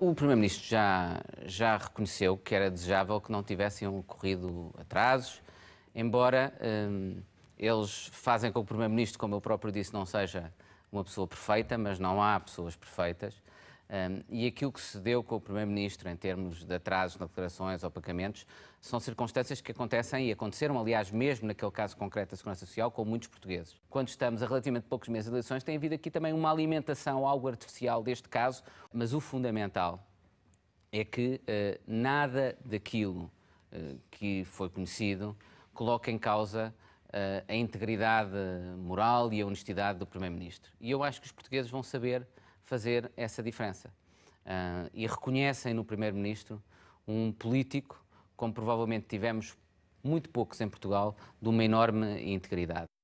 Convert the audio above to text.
O Primeiro-Ministro já, já reconheceu que era desejável que não tivessem ocorrido atrasos, embora hum, eles fazem com que o Primeiro-Ministro, como eu próprio disse, não seja uma pessoa perfeita, mas não há pessoas perfeitas. Um, e aquilo que se deu com o Primeiro-Ministro em termos de atrasos, declarações ou pagamentos são circunstâncias que acontecem e aconteceram, aliás, mesmo naquele caso concreto da Segurança Social, com muitos portugueses. Quando estamos a relativamente poucos meses de eleições, tem havido aqui também uma alimentação, algo artificial deste caso, mas o fundamental é que uh, nada daquilo uh, que foi conhecido coloca em causa uh, a integridade moral e a honestidade do Primeiro-Ministro. E eu acho que os portugueses vão saber fazer essa diferença. Uh, e reconhecem no Primeiro-Ministro um político, como provavelmente tivemos muito poucos em Portugal, de uma enorme integridade.